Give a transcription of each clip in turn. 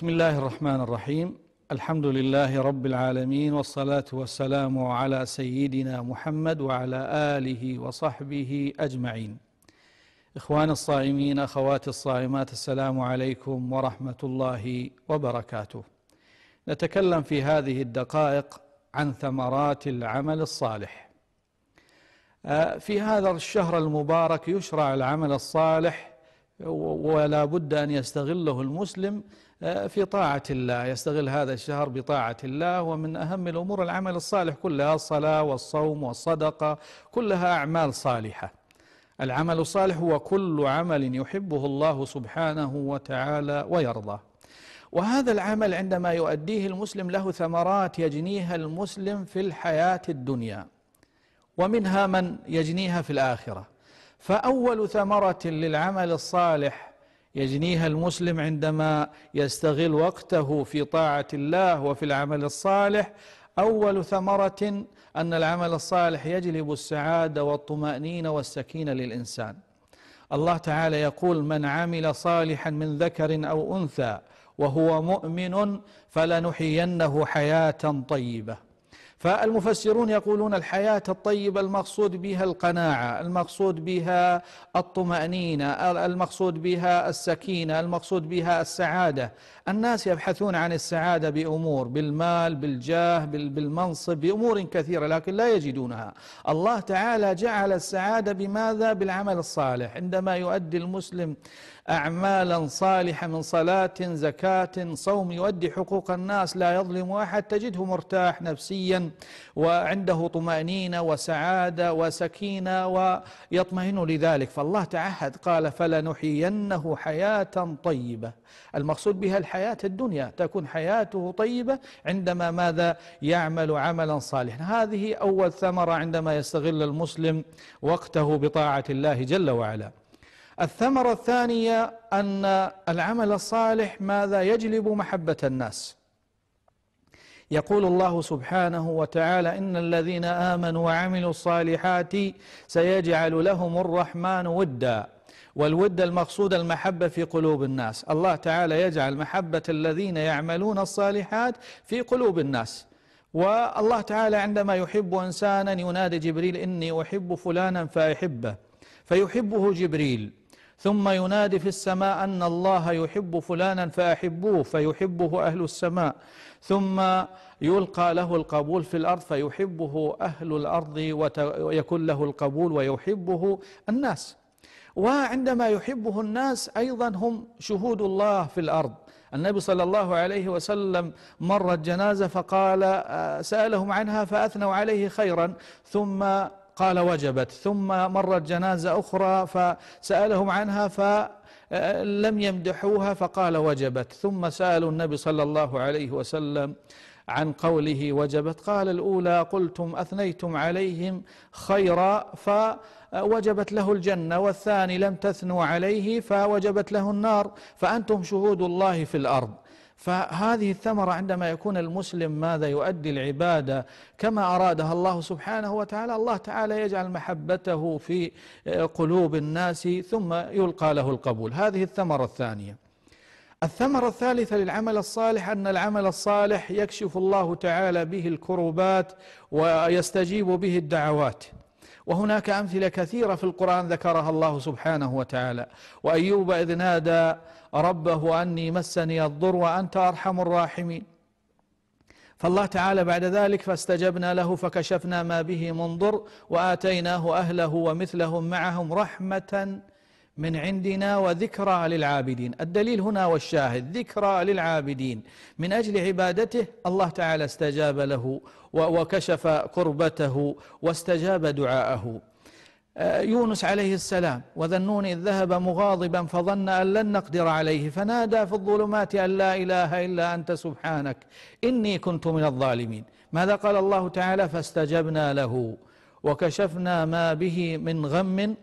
بسم الله الرحمن الرحيم الحمد لله رب العالمين والصلاة والسلام على سيدنا محمد وعلى آله وصحبه أجمعين إخوان الصائمين أخوات الصائمات السلام عليكم ورحمة الله وبركاته نتكلم في هذه الدقائق عن ثمرات العمل الصالح في هذا الشهر المبارك يشرع العمل الصالح ولا بد أن يستغله المسلم آه، في طاعة الله يستغل هذا الشهر بطاعة الله ومن أهم الأمور العمل الصالح كلها الصلاة والصوم والصدقة كلها أعمال صالحة العمل الصالح هو كل عمل يحبه الله سبحانه وتعالى ويرضاه وهذا العمل عندما يؤديه المسلم له ثمرات يجنيها المسلم في الحياة الدنيا ومنها من يجنيها في الآخرة فأول ثمرة للعمل الصالح يجنيها المسلم عندما يستغل وقته في طاعة الله وفي العمل الصالح أول ثمرة أن العمل الصالح يجلب السعادة والطمأنينة والسكينة للإنسان الله تعالى يقول من عمل صالحا من ذكر أو أنثى وهو مؤمن فلنحيينه حياة طيبة فالمفسرون يقولون الحياة الطيبة المقصود بها القناعة المقصود بها الطمأنينة المقصود بها السكينة المقصود بها السعادة الناس يبحثون عن السعادة بأمور بالمال بالجاه بالمنصب بأمور كثيرة لكن لا يجدونها الله تعالى جعل السعادة بماذا؟ بالعمل الصالح عندما يؤدي المسلم أعمالا صالحة من صلاة زكاة صوم يؤدي حقوق الناس لا يظلم أحد تجده مرتاح نفسيا وعنده طمأنينة وسعادة وسكينة ويطمئن لذلك فالله تعهد قال فلنحيينه حياة طيبة المقصود بها الحياة الدنيا تكون حياته طيبة عندما ماذا يعمل عملا صالحا هذه أول ثمرة عندما يستغل المسلم وقته بطاعة الله جل وعلا الثمرة الثانية أن العمل الصالح ماذا يجلب محبة الناس يقول الله سبحانه وتعالى إن الذين آمنوا وعملوا الصالحات سيجعل لهم الرحمن ودا والود المقصود المحبة في قلوب الناس الله تعالى يجعل محبة الذين يعملون الصالحات في قلوب الناس والله تعالى عندما يحب إنسانا ينادي جبريل إني أحب فلانا فأحبه فيحبه جبريل ثم ينادي في السماء أن الله يحب فلانا فأحبوه فيحبه أهل السماء ثم يلقى له القبول في الأرض فيحبه أهل الأرض ويكون له القبول ويحبه الناس وعندما يحبه الناس أيضا هم شهود الله في الأرض النبي صلى الله عليه وسلم مرت جنازة فقال آه، سألهم عنها فأثنوا عليه خيرا ثم قال وجبت ثم مرت جنازة أخرى فسألهم عنها فلم يمدحوها فقال وجبت ثم سألوا النبي صلى الله عليه وسلم عن قوله وجبت قال الأولى قلتم أثنيتم عليهم خيرا فوجبت له الجنة والثاني لم تثنوا عليه فوجبت له النار فأنتم شهود الله في الأرض فهذه الثمرة عندما يكون المسلم ماذا يؤدي العبادة كما أرادها الله سبحانه وتعالى الله تعالى يجعل محبته في آه، قلوب الناس ثم يلقى له القبول هذه الثمرة الثانية الثمرة الثالثة للعمل الصالح أن العمل الصالح يكشف الله تعالى به الكربات ويستجيب به الدعوات وهناك أمثلة كثيرة في القرآن ذكرها الله سبحانه وتعالى وأيوب إذ نادى ربه أني مسني الضر وأنت أرحم الراحمين فالله تعالى بعد ذلك فاستجبنا له فكشفنا ما به من ضر وآتيناه أهله ومثلهم معهم رحمة من عندنا وذكرى للعابدين الدليل هنا والشاهد ذكرى للعابدين من أجل عبادته الله تعالى استجاب له وكشف قربته واستجاب دعاءه آه، يونس عليه السلام وذنون إذ ذهب مغاضبا فظن أن لن نقدر عليه فنادى في الظلمات أن لا إله إلا أنت سبحانك إني كنت من الظالمين ماذا قال الله تعالى فاستجبنا له وكشفنا ما به من غم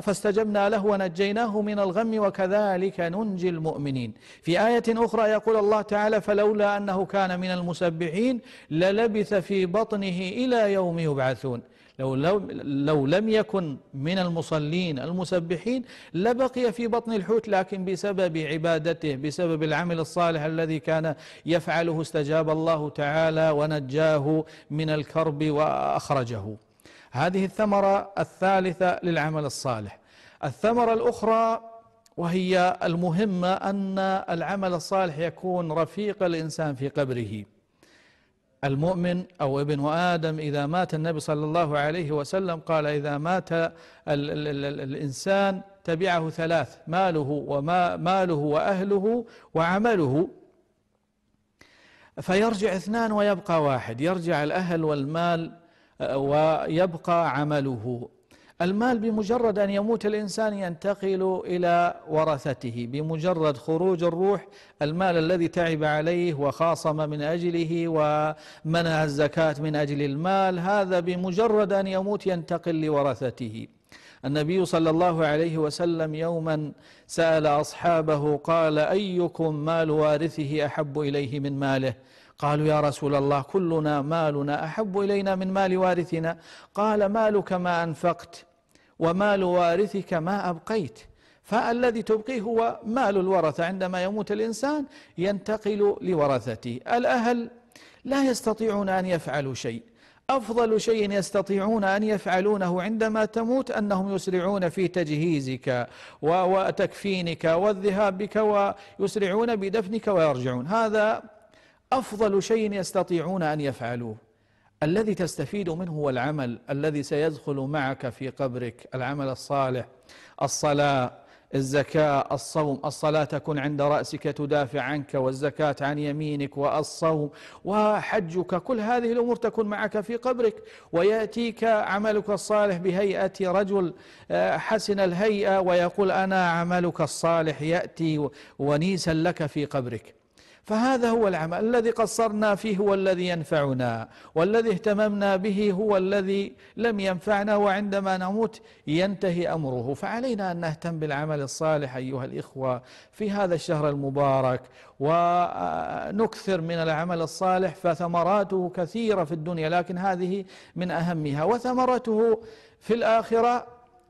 فاستجبنا له ونجيناه من الغم وكذلك ننجي المؤمنين في آية أخرى يقول الله تعالى فلولا أنه كان من المسبحين للبث في بطنه إلى يوم يبعثون لو, لو, لو لم يكن من المصلين المسبحين لبقي في بطن الحوت لكن بسبب عبادته بسبب العمل الصالح الذي كان يفعله استجاب الله تعالى ونجاه من الكرب وأخرجه هذه الثمرة الثالثة للعمل الصالح الثمرة الأخرى وهي المهمة أن العمل الصالح يكون رفيق الإنسان في قبره المؤمن أو ابن آدم إذا مات النبي صلى الله عليه وسلم قال إذا مات ال ال الـ الإنسان تبعه ثلاث ماله وما ماله وأهله وعمله فيرجع اثنان ويبقى واحد يرجع الأهل والمال ويبقى عمله المال بمجرد أن يموت الإنسان ينتقل إلى ورثته بمجرد خروج الروح المال الذي تعب عليه وخاصم من أجله ومنع الزكاة من أجل المال هذا بمجرد أن يموت ينتقل لورثته النبي صلى الله عليه وسلم يوما سأل أصحابه قال أيكم مال وارثه أحب إليه من ماله قالوا يا رسول الله كلنا مالنا أحب إلينا من مال وارثنا قال مالك ما أنفقت ومال وارثك ما أبقيت فالذي تبقيه هو مال الورثة عندما يموت الإنسان ينتقل لورثته الأهل لا يستطيعون أن يفعلوا شيء أفضل شيء يستطيعون أن يفعلونه عندما تموت أنهم يسرعون في تجهيزك وتكفينك والذهاب بك ويسرعون بدفنك ويرجعون هذا أفضل شيء يستطيعون أن يفعلوه الذي تستفيد منه هو العمل الذي سيدخل معك في قبرك العمل الصالح الصلاة الزكاة الصوم الصلاة تكون عند رأسك تدافع عنك والزكاة عن يمينك والصوم وحجك كل هذه الأمور تكون معك في قبرك ويأتيك عملك الصالح بهيئة رجل آه، حسن الهيئة ويقول أنا عملك الصالح يأتي ونيسا لك في قبرك فهذا هو العمل الذي قصرنا فيه هو الذي ينفعنا والذي اهتممنا به هو الذي لم ينفعنا وعندما نموت ينتهي امره فعلينا ان نهتم بالعمل الصالح ايها الاخوه في هذا الشهر المبارك ونكثر من العمل الصالح فثمراته كثيره في الدنيا لكن هذه من اهمها وثمرته في الاخره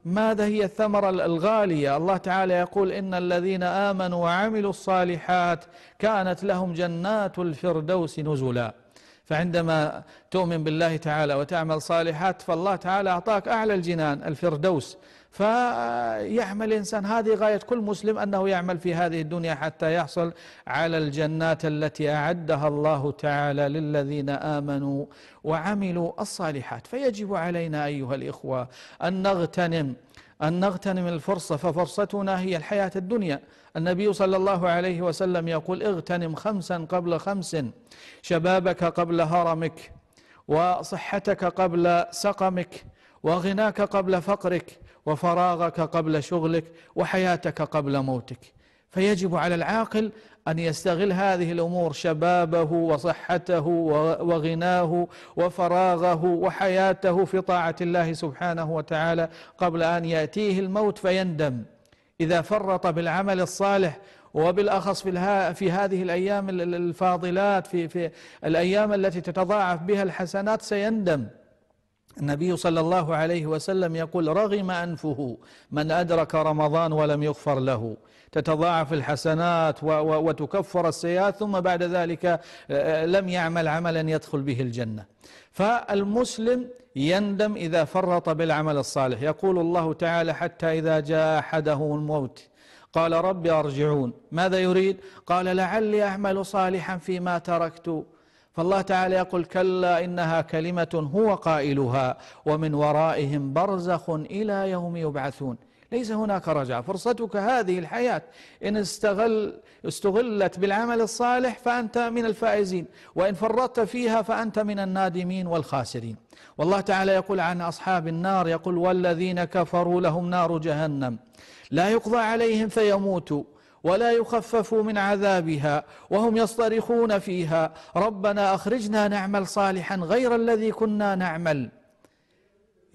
ماذا هي الثمرة الغالية الله تعالى يقول إن الذين آمنوا وعملوا الصالحات كانت لهم جنات الفردوس نزلا فعندما تؤمن بالله تعالى وتعمل صالحات فالله تعالى أعطاك أعلى الجنان الفردوس فيعمل الإنسان هذه غاية كل مسلم أنه يعمل في هذه الدنيا حتى يحصل على الجنات التي أعدها الله تعالى للذين آمنوا وعملوا الصالحات فيجب علينا أيها الإخوة أن نغتنم أن نغتنم الفرصة ففرصتنا هي الحياة الدنيا النبي صلى الله عليه وسلم يقول اغتنم خمسا قبل خمس شبابك قبل هرمك وصحتك قبل سقمك وغناك قبل فقرك وفراغك قبل شغلك وحياتك قبل موتك فيجب على العاقل ان يستغل هذه الامور شبابه وصحته وغناه وفراغه وحياته في طاعه الله سبحانه وتعالى قبل ان ياتيه الموت فيندم اذا فرط بالعمل الصالح وبالاخص في في هذه الايام الفاضلات في في الايام التي تتضاعف بها الحسنات سيندم النبي صلى الله عليه وسلم يقول رغم انفه من ادرك رمضان ولم يغفر له تتضاعف الحسنات وتكفر السيئات ثم بعد ذلك لم يعمل عملا يدخل به الجنه فالمسلم يندم اذا فرط بالعمل الصالح يقول الله تعالى حتى اذا جاء احدهم الموت قال رب أرجعون ماذا يريد؟ قال لعلي أعمل صالحا فيما تركت فالله تعالى يقول كلا إنها كلمة هو قائلها ومن ورائهم برزخ إلى يوم يبعثون ليس هناك رجاء فرصتك هذه الحياة إن استغل استغلت بالعمل الصالح فأنت من الفائزين وإن فرطت فيها فأنت من النادمين والخاسرين والله تعالى يقول عن أصحاب النار يقول والذين كفروا لهم نار جهنم لا يقضى عليهم فيموتوا ولا يخفف من عذابها وهم يصطرخون فيها ربنا أخرجنا نعمل صالحا غير الذي كنا نعمل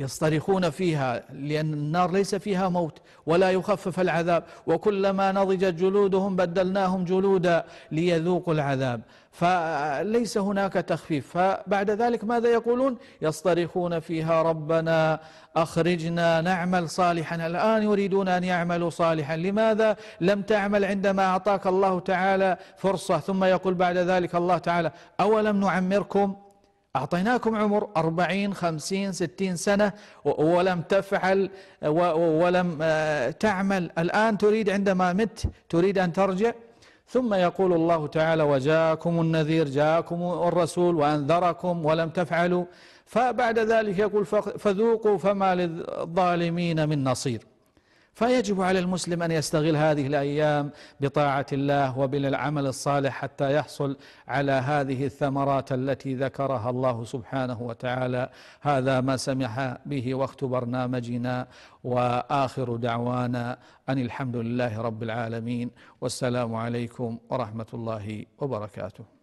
يصطرخون فيها لأن النار ليس فيها موت ولا يخفف العذاب وكلما نضجت جلودهم بدلناهم جلودا ليذوقوا العذاب فليس هناك تخفيف فبعد ذلك ماذا يقولون يصطرخون فيها ربنا أخرجنا نعمل صالحا الآن يريدون أن يعملوا صالحا لماذا لم تعمل عندما أعطاك الله تعالى فرصة ثم يقول بعد ذلك الله تعالى أولم نعمركم أعطيناكم عمر أربعين خمسين ستين سنة ولم تفعل ولم آه، تعمل الآن تريد عندما مت تريد أن ترجع ثم يقول الله تعالى وجاءكم النذير جاءكم الرسول وأنذركم ولم تفعلوا فبعد ذلك يقول فذوقوا فما للظالمين من نصير فيجب على المسلم أن يستغل هذه الأيام بطاعة الله وبالعمل الصالح حتى يحصل على هذه الثمرات التي ذكرها الله سبحانه وتعالى هذا ما سمح به وقت برنامجنا وآخر دعوانا أن الحمد لله رب العالمين والسلام عليكم ورحمة الله وبركاته